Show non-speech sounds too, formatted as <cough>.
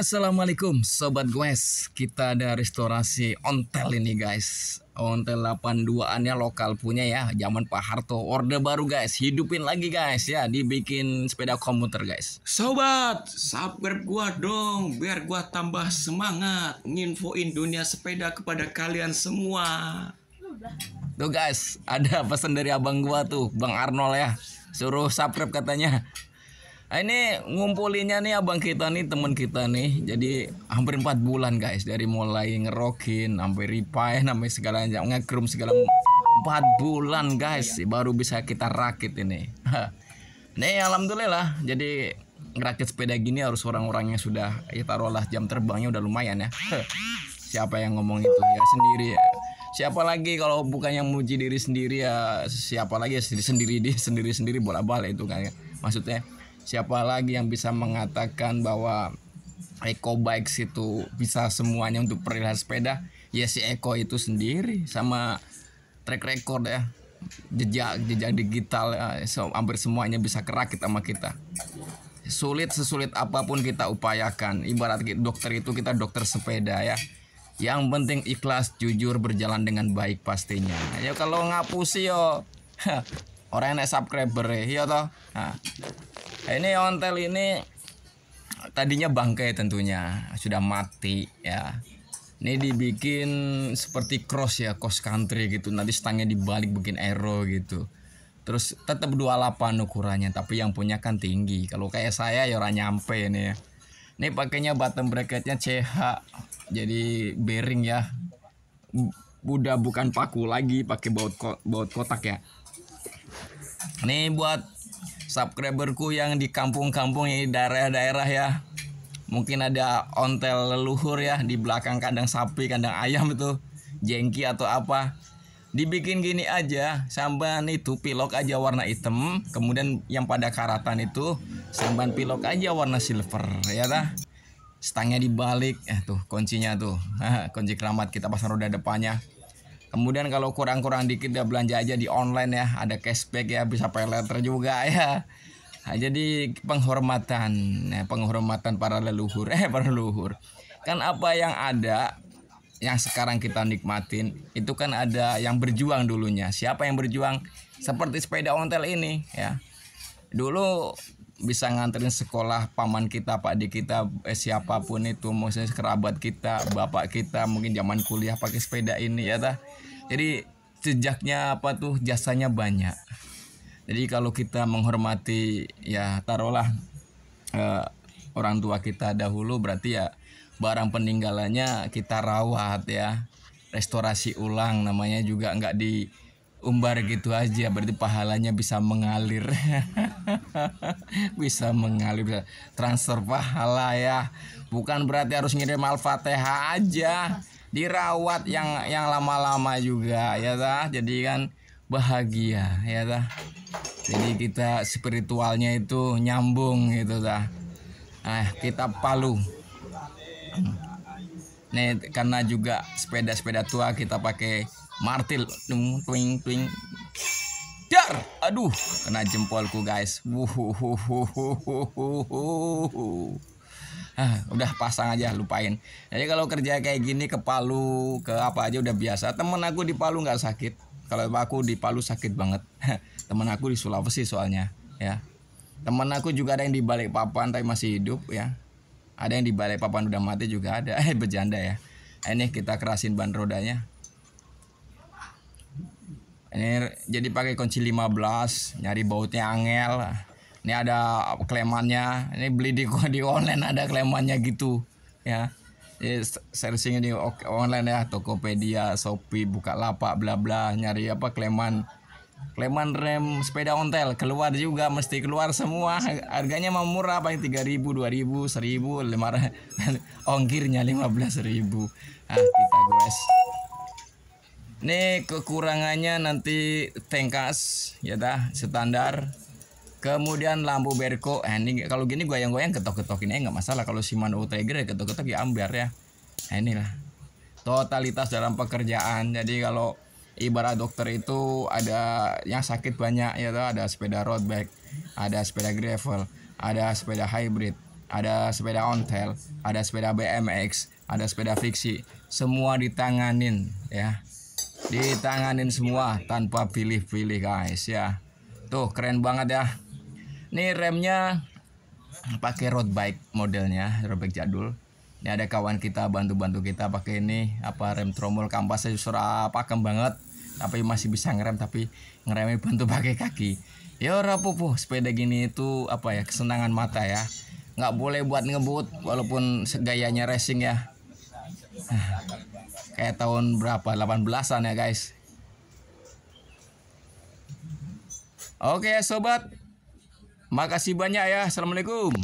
Assalamualaikum Sobat gue, Kita ada restorasi ontel ini guys Ontel 82an ya lokal punya ya Zaman Pak Harto Orde baru guys Hidupin lagi guys ya Dibikin sepeda komuter guys Sobat Subscribe gua dong Biar gua tambah semangat Nginfoin dunia sepeda kepada kalian semua Tuh guys Ada pesan dari abang gua tuh Bang Arnold ya Suruh subscribe katanya Ah, ini ngumpulinnya nih abang kita nih teman kita nih jadi hampir 4 bulan guys dari mulai ngerokin sampai repair sampai segala ngekrum segala 4 bulan guys iya. baru bisa kita rakit ini <laughs> nih alhamdulillah jadi ngerakit sepeda gini harus orang-orang yang sudah ya taruhlah jam terbangnya udah lumayan ya <laughs> siapa yang ngomong itu ya sendiri ya siapa lagi kalau bukan yang muji diri sendiri ya siapa lagi ya <laughs> sendiri sendiri dia sendiri sendiri bola balik itu kan ya maksudnya siapa lagi yang bisa mengatakan bahwa Eko bikes itu bisa semuanya untuk perilihan sepeda ya si Eko itu sendiri sama track record ya jejak jejak digital ya, so, hampir semuanya bisa kerakit sama kita sulit sesulit apapun kita upayakan ibarat dokter itu kita dokter sepeda ya yang penting ikhlas jujur berjalan dengan baik pastinya ya kalau ngapusi yo <laughs> orang yang naik subscriber ya toh nah, Nah, ini ontel ini tadinya bangkai tentunya sudah mati ya ini dibikin seperti cross ya cross country gitu nanti stangnya dibalik bikin aero gitu terus tetap 28 ukurannya tapi yang punya kan tinggi kalau kayak saya ya orang nyampe ini ya ini pakainya bottom bracketnya CH jadi bearing ya udah bukan paku lagi pakai baut ko baut kotak ya ini buat subscriberku yang di kampung-kampung ini daerah-daerah ya mungkin ada ontel leluhur ya di belakang kandang sapi kandang ayam itu jengki atau apa dibikin gini aja samban itu pilok aja warna hitam kemudian yang pada karatan itu samban pilok aja warna silver ya dah stangnya dibalik eh, tuh kuncinya tuh <laughs> kunci keramat kita pasang roda depannya Kemudian kalau kurang-kurang dikit ya belanja aja di online ya, ada cashback ya, bisa pay letter juga <laughs> ya. Nah, jadi penghormatan, ya, penghormatan para leluhur, <laughs> eh para leluhur. Kan apa yang ada yang sekarang kita nikmatin itu kan ada yang berjuang dulunya. Siapa yang berjuang? Seperti sepeda ontel ini ya. Dulu bisa nganterin sekolah paman kita, Pak di kita, eh, siapapun itu, maksudnya kerabat kita, bapak kita, mungkin zaman kuliah pakai sepeda ini ya tah. Jadi sejaknya apa tuh jasanya banyak. Jadi kalau kita menghormati ya taruhlah eh, orang tua kita dahulu berarti ya barang peninggalannya kita rawat ya. Restorasi ulang namanya juga nggak di umbar gitu aja berarti pahalanya bisa mengalir <laughs> <laughs> bisa mengalir bisa transfer pahala ya bukan berarti harus ngirim al-fatihah aja dirawat yang yang lama-lama juga ya ta jadi kan bahagia ya ta jadi kita spiritualnya itu nyambung gitu ta nah kita palu <clears throat> nih karena juga sepeda-sepeda tua kita pakai martil twing twing Dar, aduh, kena jempolku guys. Ah, udah pasang aja lupain. Jadi kalau kerja kayak gini ke Palu, ke apa aja udah biasa. Temen aku di Palu nggak sakit. Kalau aku di Palu sakit banget. Temen aku di Sulawesi soalnya, ya. Temen aku juga ada yang di balik papan tapi masih hidup ya. Ada yang di balik papan udah mati juga ada. Eh bercanda ya. Ini kita kerasin ban rodanya ini jadi pakai kunci 15 nyari bautnya angel ini ada klemannya ini beli di di online ada klemannya gitu ya jadi searchingnya di online ya Tokopedia Shopee Bukalapak bla bla nyari apa kleman kleman rem sepeda ontel keluar juga mesti keluar semua harganya mah murah paling 3000 2000 1000 500 ongkirnya 15000 ah kita guys ini kekurangannya nanti tengkas ya dah standar. Kemudian lampu berko. Eh, ini kalau gini gue yang gue yang ketok ketok ini eh, masalah. Kalau si Shimano Tiger ya ketok-ketok ya ambiar ya. eh, inilah totalitas dalam pekerjaan. Jadi kalau ibarat dokter itu ada yang sakit banyak ya tuh ada sepeda road bike, ada sepeda gravel, ada sepeda hybrid, ada sepeda ontel, ada sepeda BMX, ada sepeda fiksi. Semua ditanganin ya ditanganin semua tanpa pilih-pilih guys ya tuh keren banget ya ini remnya pakai road bike modelnya road bike jadul ini ada kawan kita bantu-bantu kita pakai ini apa rem tromol kampasnya justru pakem banget tapi masih bisa ngerem tapi ngeremnya bantu pakai kaki ya rapuh sepeda gini itu apa ya kesenangan mata ya nggak boleh buat ngebut walaupun gayanya racing ya <sighs> kayak tahun berapa 18-an ya guys oke sobat makasih banyak ya assalamualaikum